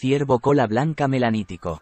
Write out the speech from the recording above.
Ciervo cola blanca melanítico.